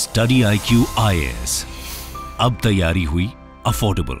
study I Q अब तैयारी हुई अफोर्डेबल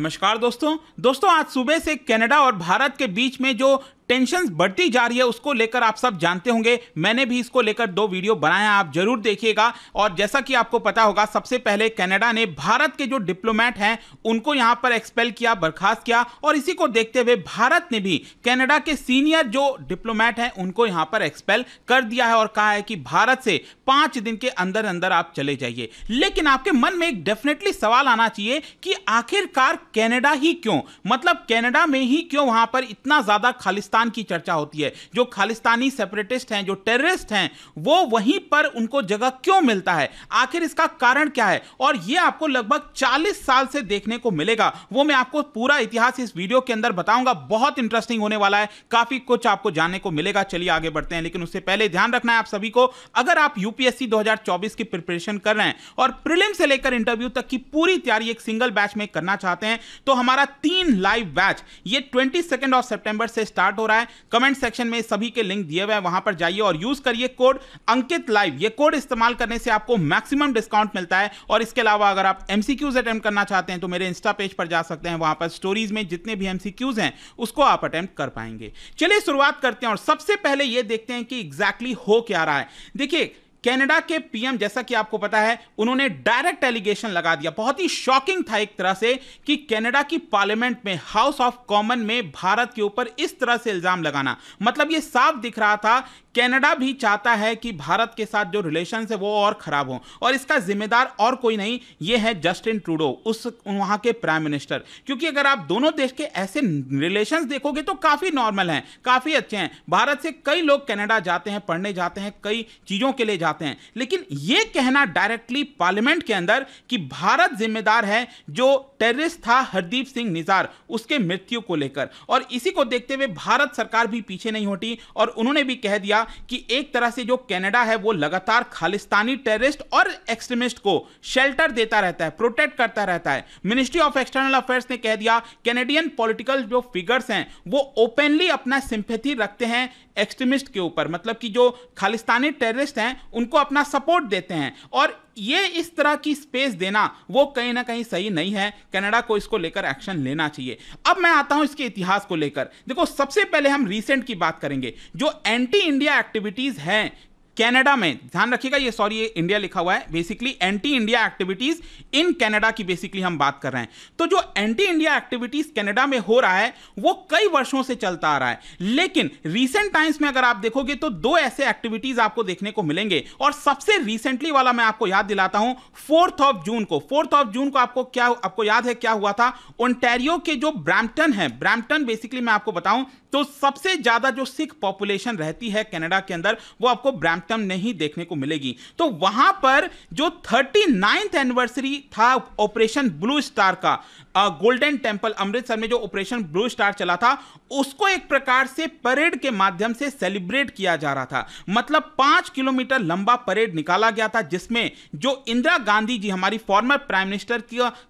नमस्कार दोस्तों दोस्तों आज सुबह से कनाडा और भारत के बीच में जो टेंशन बढ़ती जा रही है उसको लेकर आप सब जानते होंगे मैंने भी इसको लेकर दो वीडियो बनाया आप जरूर देखिएगा और जैसा कि आपको पता होगा सबसे पहले कनाडा ने भारत के जो डिप्लोमेट हैं उनको यहां पर एक्सपेल किया बर्खास्त किया और इसी को देखते हुए भारत ने भी कनाडा के सीनियर जो डिप्लोमेट हैं उनको यहां पर एक्सपेल कर दिया है और कहा है कि भारत से पांच दिन के अंदर अंदर आप चले जाइए लेकिन आपके मन में एक डेफिनेटली सवाल आना चाहिए कि आखिरकार कैनेडा ही क्यों मतलब कैनेडा में ही क्यों वहां पर इतना ज्यादा खालिस्तान खालिस्तान की चर्चा होती है जो खालिस्तानी सेपरेटिस्ट हैं जो टेररिस्ट हैं वो वहीं पर उनको जगह क्यों मिलता है आखिर इसका कारण क्या है और ये आपको लगभग 40 साल से देखने को मिलेगा वो मैं आपको पूरा इतिहास इस वीडियो के अंदर बताऊंगा बहुत इंटरेस्टिंग होने वाला है काफी कुछ आपको जानने को मिलेगा चलिए आगे बढ़ते हैं लेकिन उससे पहले ध्यान रखना है आप सभी को अगर आप यूपीएससी 2024 की प्रिपरेशन कर रहे हैं और प्रिलिम से लेकर इंटरव्यू तक की पूरी तैयारी एक सिंगल बैच में करना चाहते हैं तो हमारा तीन लाइव बैच ये ट्वेंटी सेकेंड ऑफ सेप्टेंबर से स्टार्ट हो रहा है कमेंट सेक्शन में सभी के लिंक दिए हुए हैं वहां पर जाइए और यूज करिए कोड अंकित लाइव ये कोड इस्तेमाल करने से आपको मैक्सिमम डिस्काउंट मिलता है और इसके अलावा अगर आप एमसीक्यूज अटेम्प्ट करना चाहते हैं तो मेरे इंस्टा पेज पर जा सकते हैं वहां पर स्टोरीज में जितने भी एमसीक्यूज हैं उसको आप अटेम्प्ट कर पाएंगे चलिए शुरुआत करते हैं और सबसे पहले यह देखते हैं कि एग्जैक्टली exactly हो क्या रहा है देखिए कनाडा के पीएम जैसा कि आपको पता है उन्होंने डायरेक्ट एलिगेशन लगा दिया बहुत ही शॉकिंग था एक तरह से कि कनाडा की पार्लियामेंट में हाउस ऑफ कॉमन में भारत के ऊपर इस तरह से इल्जाम लगाना मतलब ये साफ दिख रहा था कनाडा भी चाहता है कि भारत के साथ जो रिलेशन है वो और खराब हो और इसका जिम्मेदार और कोई नहीं ये है जस्टिन ट्रूडो उस वहां के प्राइम मिनिस्टर क्योंकि अगर आप दोनों देश के ऐसे रिलेशंस देखोगे तो काफी नॉर्मल हैं काफी अच्छे हैं भारत से कई लोग कनाडा जाते हैं पढ़ने जाते हैं कई चीजों के लिए जाते चाहते हैं लेकिन यह कहना डायरेक्टली पार्लियामेंट के अंदर कि भारत जिम्मेदार है जो टेररिस्ट था हरदीप सिंह निजार उसके मृत्यु को लेकर और इसी को देखते हुए भारत सरकार भी पीछे नहीं होती और उन्होंने भी कह दिया कि एक तरह से जो कनाडा है वो लगातार खालिस्तानी टेररिस्ट और एक्सट्रीमिस्ट को शेल्टर देता रहता है प्रोटेक्ट करता रहता है मिनिस्ट्री ऑफ एक्सटर्नल अफेयर्स ने कह दिया कैनेडियन पॉलिटिकल जो फिगर्स हैं वो ओपनली अपना सिंपथी रखते हैं एक्सट्रीमिस्ट के ऊपर मतलब कि जो खालिस्तानी टेररिस्ट हैं उन उनको अपना सपोर्ट देते हैं और ये इस तरह की स्पेस देना वो कहीं ना कहीं सही नहीं है कनाडा को इसको लेकर एक्शन लेना चाहिए अब मैं आता हूं इसके इतिहास को लेकर देखो सबसे पहले हम रिसेंट की बात करेंगे जो एंटी इंडिया एक्टिविटीज हैं कनाडा में ध्यान रखिएगा ये सॉरी ये इंडिया लिखा हुआ है basically anti India activities in Canada की बेसिकली हम बात कर रहे हैं तो जो एंटी इंडिया एक्टिविटीज कनाडा में हो रहा है वो कई वर्षों से चलता आ रहा है लेकिन रीसेंट टाइम्स में अगर आप देखोगे तो दो ऐसे एक्टिविटीज आपको देखने को मिलेंगे और सबसे रिसेंटली वाला मैं आपको याद दिलाता हूं फोर्थ ऑफ जून को फोर्थ ऑफ जून को आपको क्या आपको याद है क्या हुआ था ओंटेरियो के जो ब्रैम्पटन है ब्रैम्पटन बेसिकली मैं आपको बताऊं तो सबसे ज्यादा जो सिख पॉपुलेशन रहती है कनाडा के अंदर वो आपको ब्रैम्पटन न्यूनांकतम नहीं देखने को मिलेगी तो वहां पर जो थर्टी एनिवर्सरी था ऑपरेशन ब्लू स्टार का गोल्डन टेम्पल अमृतसर में जो ऑपरेशन ब्लू स्टार चला था उसको एक प्रकार से परेड के माध्यम से सेलिब्रेट किया जा रहा था मतलब पांच किलोमीटर लंबा परेड निकाला गया था जिसमें जो इंदिरा गांधी जी हमारी फॉर्मर प्राइम मिनिस्टर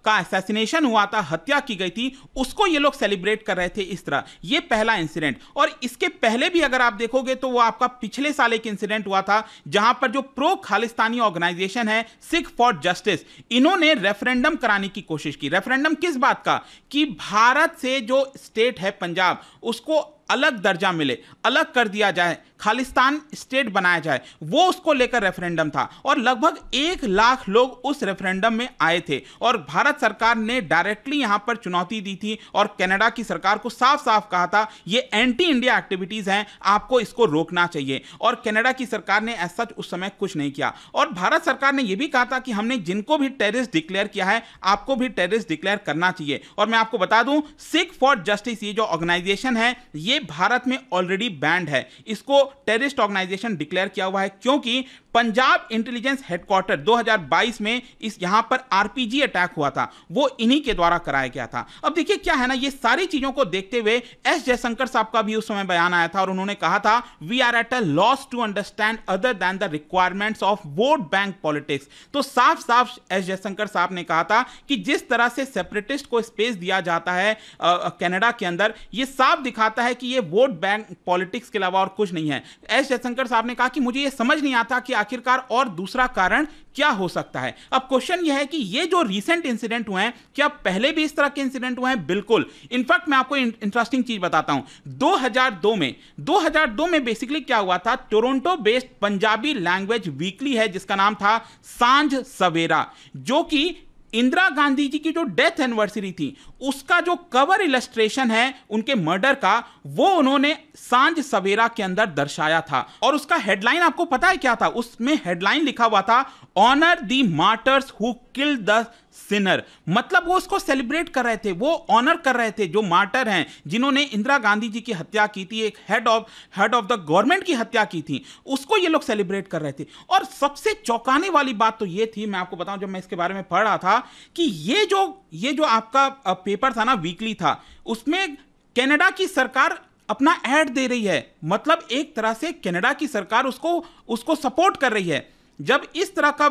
का असैसिनेशन हुआ था हत्या की गई थी उसको ये लोग सेलिब्रेट कर रहे थे इस तरह ये पहला इंसिडेंट और इसके पहले भी अगर आप देखोगे तो वो आपका पिछले साल एक इंसिडेंट हुआ था जहां पर जो प्रो खालिस्तानी ऑर्गेनाइजेशन है सिख फॉर जस्टिस इन्होंने रेफरेंडम कराने की कोशिश की रेफरेंडम किस किस बात का कि भारत से जो स्टेट है पंजाब उसको अलग दर्जा मिले अलग कर दिया जाए खालिस्तान स्टेट बनाया जाए वो उसको लेकर रेफरेंडम था और लगभग एक लाख लोग उस रेफरेंडम में आए थे और भारत सरकार ने डायरेक्टली यहां पर चुनौती दी थी और कनाडा की सरकार को साफ साफ कहा था ये एंटी इंडिया एक्टिविटीज हैं आपको इसको रोकना चाहिए और कनाडा की सरकार ने ऐसा सच उस समय कुछ नहीं किया और भारत सरकार ने यह भी कहा था कि हमने जिनको भी टेररिस्ट डिक्लेयर किया है आपको भी टेररिस्ट डिक्लेयर करना चाहिए और मैं आपको बता दूं सिख फॉर जस्टिस ये जो ऑर्गेनाइजेशन है ये ये भारत में ऑलरेडी बैंड है इसको टेररिस्ट ऑर्गेनाइजेशन डिक्लेयर किया हुआ है क्योंकि पंजाब इंटेलिजेंस हेडक्वार्टर 2022 में इस यहां पर आरपीजी अटैक हुआ था वो इन्हीं के द्वारा कराया गया था अब देखिए क्या है ना ये सारी चीजों को देखते हुए एस जयशंकर साहब का भी उस समय बयान आया था और उन्होंने कहा था we are at a loss to understand other than the requirements of vote bank politics तो साफ साफ एस जयशंकर साहब ने कहा था कि जिस तरह से सेपरेटिस्ट को स्पेस दिया जाता है कैनेडा के अंदर यह साफ दिखाता है कि ये वोट बैंक पॉलिटिक्स के अलावा और कुछ नहीं है एस जयशंकर साहब ने कहा कि मुझे ये समझ नहीं आता कि आखिरकार और दूसरा कारण क्या हो सकता है अब क्वेश्चन यह है कि ये जो रीसेंट इंसिडेंट हुए हैं क्या पहले भी इस तरह के इंसिडेंट हुए हैं बिल्कुल इनफैक्ट मैं आपको इंटरेस्टिंग चीज बताता हूं 2002 में 2002 में बेसिकली क्या हुआ था Toronto based Punjabi language weekly है जिसका नाम था सांझ सवेरा जो कि इंदिरा गांधी जी की जो डेथ एनिवर्सरी थी उसका जो कवर इलस्ट्रेशन है उनके मर्डर का वो उन्होंने सांझ सवेरा के अंदर दर्शाया था और उसका हेडलाइन आपको पता है क्या था उसमें हेडलाइन लिखा हुआ था honour the martyrs who kill the sinner मतलब वो उसको सेलिब्रेट कर रहे थे वो ऑनर कर रहे थे जो मार्टर हैं जिन्होंने इंदिरा गांधी जी की हत्या की थी एक head of head of the government की हत्या की थी उसको ये लोग सेलिब्रेट कर रहे थे और सबसे चौंकाने वाली बात तो ये थी मैं आपको बताऊं जब मैं इसके बारे में पढ़ रहा था कि ये जो ये जो आपका पेपर था ना वीकली था उसमें कैनेडा की सरकार अपना एड दे रही है मतलब एक तरह से कनाडा की सरकार उसको उसको सपोर्ट कर रही है जब इस तरह का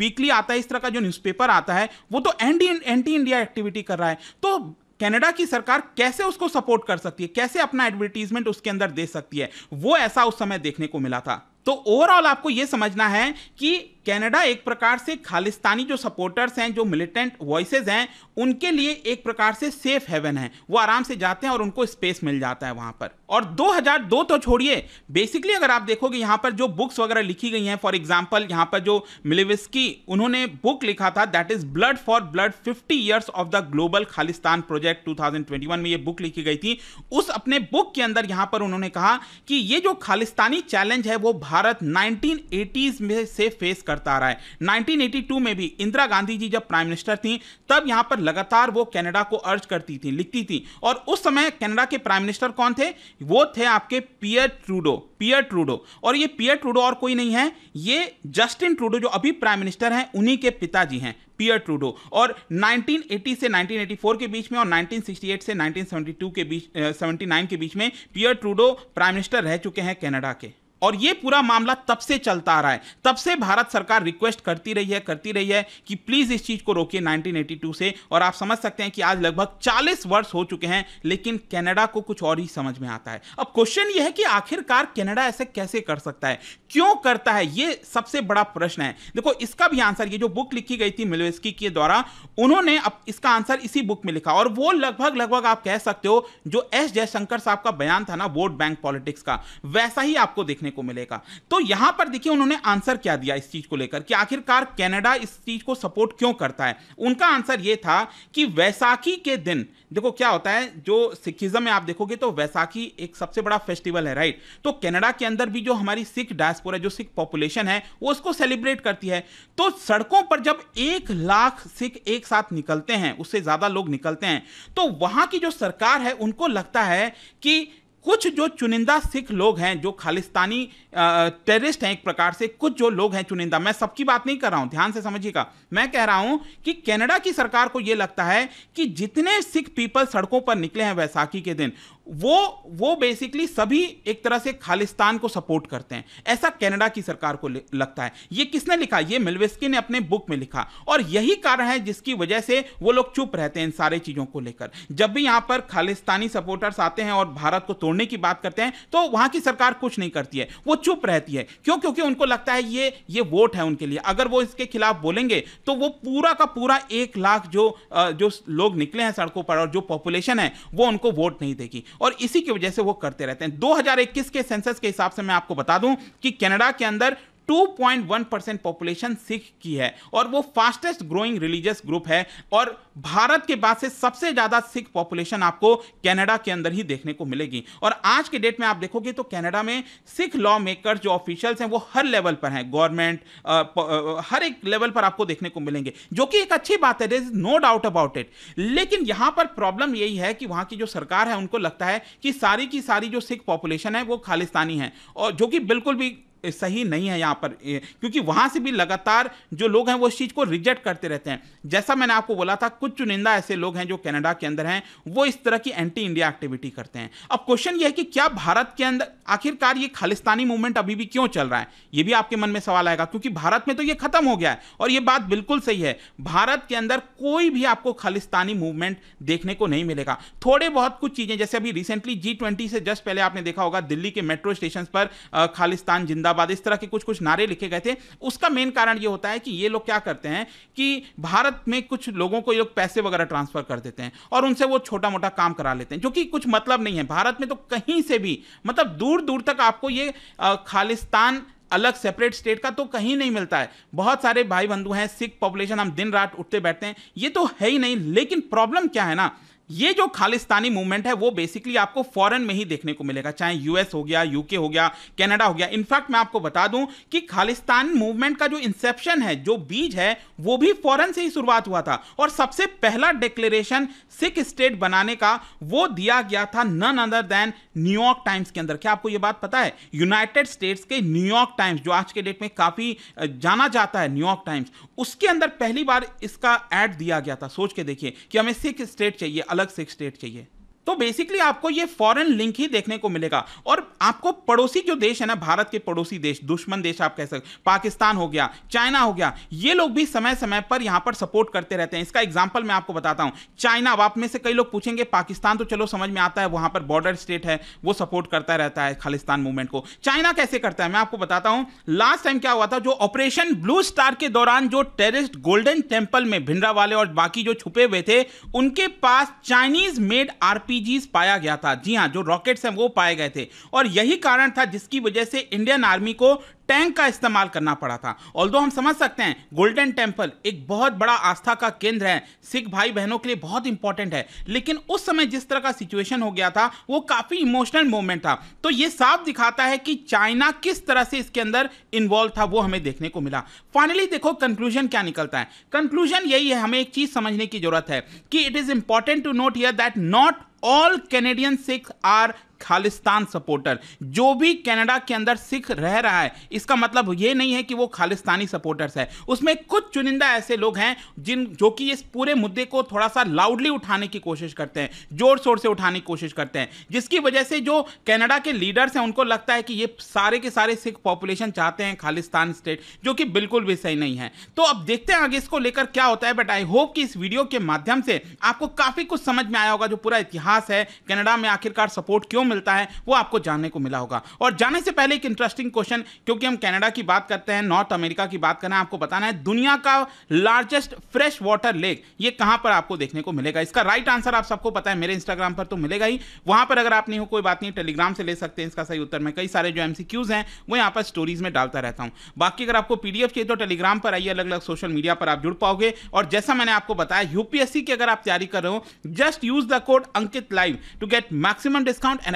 वीकली आता है इस तरह का जो न्यूज़पेपर आता है वो तो एंटी एंटी इंडिया एक्टिविटी कर रहा है तो कनाडा की सरकार कैसे उसको सपोर्ट कर सकती है कैसे अपना एडवर्टीजमेंट उसके अंदर दे सकती है वो ऐसा उस समय देखने को मिला था तो ओवरऑल आपको यह समझना है कि कनाडा एक प्रकार से खालिस्तानी जो सपोर्टर्स हैं जो मिलिटेंट वॉइसेज हैं उनके लिए एक प्रकार से सेफ हेवन है वो आराम से जाते हैं और उनको स्पेस मिल जाता है वहां पर और 2002 तो छोड़िए बेसिकली अगर आप देखोगे यहाँ पर जो बुक्स वगैरह लिखी गई हैं फॉर एग्जाम्पल यहाँ पर जो मिलेविस्की उन्होंने बुक लिखा था that is blood for blood 50 years of the global Khalistan project 2021 में ये बुक लिखी गई थी उस अपने बुक के अंदर यहाँ पर उन्होंने कहा कि ये जो खालिस्तानी चैलेंज है वो भारत नाइनटीन में से फेस करता आ रहा है नाइनटीन में भी इंदिरा गांधी जी जब प्राइम मिनिस्टर थी तब यहाँ पर लगातार वो कैनेडा को अर्ज करती थी लिखती थी और उस समय कैनेडा के प्राइम मिनिस्टर कौन थे वो थे आपके पियर ट्रूडो पियर ट्रूडो और ये पियर ट्रूडो और कोई नहीं है ये जस्टिन ट्रूडो जो अभी प्राइम मिनिस्टर हैं उन्हीं के पिताजी हैं पियर ट्रूडो और 1980 से 1984 के बीच में और 1968 से 1972 के बीच 79 के बीच में पियर ट्रूडो प्राइम मिनिस्टर रह चुके हैं कनाडा के और ये पूरा मामला तब से चलता आ रहा है तब से भारत सरकार रिक्वेस्ट करती रही है करती रही है कि प्लीज़ इस चीज़ को रोकिए 1982 से और आप समझ सकते हैं कि आज लगभग 40 वर्ष हो चुके हैं लेकिन कनाडा को कुछ और ही समझ में आता है अब क्वेश्चन ये है कि आखिरकार कनाडा ऐसे कैसे कर सकता है क्यों करता है यह सबसे बड़ा प्रश्न है देखो इसका भी आंसर ये जो बुक लिखी गई थी मिलोस्की के द्वारा उन्होंने अब इसका आंसर इसी बुक में लिखा और वो लगभग लगभग आप कह सकते हो जो एस जयशंकर साहब का बयान था ना वोट बैंक पॉलिटिक्स का वैसा ही आपको देखने देखने को मिलेगा तो यहां पर देखिए उन्होंने आंसर क्या दिया इस चीज को लेकर कि आखिरकार कनाडा इस चीज को सपोर्ट क्यों करता है उनका आंसर यह था कि वैसाखी के दिन देखो क्या होता है जो सिखिज्म में आप देखोगे तो वैसाखी एक सबसे बड़ा फेस्टिवल है राइट तो कनाडा के अंदर भी जो हमारी सिख डायस्पोर है जो सिख पॉपुलेशन है वो उसको सेलिब्रेट करती है तो सड़कों पर जब एक लाख सिख एक साथ निकलते हैं उससे ज्यादा लोग निकलते हैं तो वहां की जो सरकार है उनको लगता है कि कुछ जो चुनिंदा सिख लोग हैं जो खालिस्तानी टेररिस्ट हैं एक प्रकार से कुछ जो लोग हैं चुनिंदा मैं सबकी बात नहीं कर रहा हूं ध्यान से समझिएगा मैं कह रहा हूं कि कनाडा की सरकार को यह लगता है कि जितने सिख पीपल सड़कों पर निकले हैं वैसाखी के दिन वो वो बेसिकली सभी एक तरह से खालिस्तान को सपोर्ट करते हैं ऐसा कनाडा की सरकार को लगता है ये किसने लिखा ये मिलवेस्की ने अपने बुक में लिखा और यही कारण है जिसकी वजह से वो लोग चुप रहते हैं इन सारी चीज़ों को लेकर जब भी यहाँ पर खालिस्तानी सपोर्टर्स आते हैं और भारत को तोड़ने की बात करते हैं तो वहाँ की सरकार कुछ नहीं करती है वो चुप रहती है क्यों क्योंकि उनको लगता है ये ये वोट है उनके लिए अगर वो इसके खिलाफ बोलेंगे तो वो पूरा का पूरा एक लाख जो जो लोग निकले हैं सड़कों पर और जो पॉपुलेशन है वो उनको वोट नहीं देगी और इसी की वजह से वो करते रहते हैं 2021 के सेंसस के हिसाब से मैं आपको बता दूं कि कनाडा के अंदर 2.1 परसेंट पॉपुलेशन सिख की है और वो फास्टेस्ट ग्रोइंग रिलीजियस ग्रुप है और भारत के बाद से सबसे ज़्यादा सिख पॉपुलेशन आपको कनाडा के अंदर ही देखने को मिलेगी और आज के डेट में आप देखोगे तो कनाडा में सिख लॉ मेकर जो ऑफिशियल्स हैं वो हर लेवल पर हैं गवर्नमेंट हर एक लेवल पर आपको देखने को मिलेंगे जो कि एक अच्छी बात है there is no doubt about it लेकिन यहाँ पर प्रॉब्लम यही है कि वहाँ की जो सरकार है उनको लगता है कि सारी की सारी जो सिख पॉपुलेशन है वो खालिस्तानी है और जो कि बिल्कुल भी सही नहीं है यहाँ पर क्योंकि वहाँ से भी लगातार जो लोग हैं वो इस चीज़ को रिजेक्ट करते रहते हैं जैसा मैंने आपको बोला था कुछ चुनिंदा ऐसे लोग हैं जो कनाडा के अंदर हैं वो इस तरह की एंटी इंडिया एक्टिविटी करते हैं अब क्वेश्चन ये है कि क्या भारत के अंदर आखिरकार ये खालिस्तानी मूवमेंट अभी भी क्यों चल रहा है ये भी आपके मन में सवाल आएगा क्योंकि भारत में तो ये खत्म हो गया है और ये बात बिल्कुल सही है भारत के अंदर कोई भी आपको खालिस्तानी मूवमेंट देखने को नहीं मिलेगा थोड़े बहुत कुछ चीजें जैसे अभी रिसेंटली जी से जस्ट पहले आपने देखा होगा दिल्ली के मेट्रो स्टेशन पर खालिस्तान जिंदा जिंदाबाद इस तरह के कुछ कुछ नारे लिखे गए थे उसका मेन कारण ये होता है कि ये लोग क्या करते हैं कि भारत में कुछ लोगों को ये लोग पैसे वगैरह ट्रांसफर कर देते हैं और उनसे वो छोटा मोटा काम करा लेते हैं जो कि कुछ मतलब नहीं है भारत में तो कहीं से भी मतलब दूर दूर तक आपको ये खालिस्तान अलग सेपरेट स्टेट का तो कहीं नहीं मिलता है बहुत सारे भाई बंधु हैं सिख पॉपुलेशन हम दिन रात उठते बैठते हैं ये तो है ही नहीं लेकिन प्रॉब्लम क्या है ना ये जो खालिस्तानी मूवमेंट है वो बेसिकली आपको फॉरेन में ही देखने को मिलेगा चाहे यूएस हो गया यूके हो गया कनाडा हो गया इनफैक्ट मैं आपको बता दूं कि खालिस्तान मूवमेंट का जो इंसेप्शन है जो बीज है वो भी फॉरेन से ही शुरुआत हुआ था और सबसे पहला डिक्लेरेशन सिख स्टेट बनाने का वो दिया गया था none other than New York Times के अंदर क्या आपको ये बात पता है यूनाइटेड स्टेट्स के न्यूयॉर्क टाइम्स जो आज के डेट में काफी जाना जाता है न्यूयॉर्क टाइम्स उसके अंदर पहली बार इसका एड दिया गया था सोच के देखिए कि हमें सिख स्टेट चाहिए अलग से एक स्टेट चाहिए तो बेसिकली आपको ये फॉरेन लिंक ही देखने को मिलेगा और आपको पड़ोसी जो देश है ना भारत के पड़ोसी देश दुश्मन देश आप कह सकते पाकिस्तान हो गया चाइना हो गया ये लोग भी समय समय पर यहां पर सपोर्ट करते रहते हैं इसका एग्जाम्पल मैं आपको बताता हूं चाइना अब आप में से कई लोग पूछेंगे पाकिस्तान तो चलो समझ में आता है वहां पर बॉर्डर स्टेट है वो सपोर्ट करता रहता है खालिस्तान मूवमेंट को चाइना कैसे करता है मैं आपको बताता हूं लास्ट टाइम क्या हुआ था जो ऑपरेशन ब्लू स्टार के दौरान जो टेरिस्ट गोल्डन टेम्पल में भिंडरा वाले और बाकी जो छुपे हुए थे उनके पास चाइनीज मेड आरपी आरपीजीज पाया गया था जी हाँ जो रॉकेट्स हैं वो पाए गए थे और यही कारण था जिसकी वजह से इंडियन आर्मी को टैंक का इस्तेमाल करना पड़ा था ऑल हम समझ सकते हैं गोल्डन टेम्पल एक बहुत बड़ा आस्था का केंद्र है सिख भाई बहनों के लिए बहुत इंपॉर्टेंट है लेकिन उस समय जिस तरह का सिचुएशन हो गया था वो काफ़ी इमोशनल मोमेंट था तो ये साफ दिखाता है कि चाइना किस तरह से इसके अंदर इन्वॉल्व था वो हमें देखने को मिला फाइनली देखो कंक्लूजन क्या निकलता है कंक्लूजन यही है हमें एक चीज़ समझने की जरूरत है कि it is important to note here that not all Canadian Sikh are Khalistan supporter जो भी कनाडा के अंदर सिख रह रहा है इसका मतलब ये नहीं है कि वो खालिस्तानी सपोर्टर्स है उसमें कुछ चुनिंदा ऐसे लोग हैं जिन जो कि इस पूरे मुद्दे को थोड़ा सा लाउडली उठाने की कोशिश करते हैं जोर शोर से उठाने की कोशिश करते हैं जिसकी वजह से जो कनाडा के लीडर्स हैं उनको लगता है कि ये सारे के सारे सिख पॉपुलेशन चाहते हैं खालिस्तान स्टेट जो कि बिल्कुल भी सही नहीं है तो अब देखते हैं आगे इसको लेकर क्या होता है बट आई होप कि इस वीडियो के माध्यम से आपको काफ़ी कुछ समझ में आया होगा जो पूरा इतिहास है कनाडा में आखिरकार सपोर्ट क्यों क्यों मिलता है वो आपको जानने को मिला होगा और जाने से पहले एक इंटरेस्टिंग क्वेश्चन क्योंकि हम कनाडा की बात करते हैं नॉर्थ अमेरिका की बात करें आपको बताना है दुनिया का लार्जेस्ट फ्रेश वाटर लेक ये कहां पर आपको देखने को मिलेगा इसका राइट आंसर आप सबको पता है मेरे इंस्टाग्राम पर तो मिलेगा ही वहां पर अगर आप नहीं हो कोई बात नहीं टेलीग्राम से ले सकते हैं इसका सही उत्तर में कई सारे जो एमसीक्यूज हैं वो यहां पर स्टोरीज में डालता रहता हूं बाकी अगर आपको पीडीएफ चाहिए तो टेलीग्राम पर आइए अलग अलग सोशल मीडिया पर आप जुड़ पाओगे और जैसा मैंने आपको बताया यूपीएससी की अगर आप तैयारी कर रहे हो just use the code Ankit live to get maximum discount and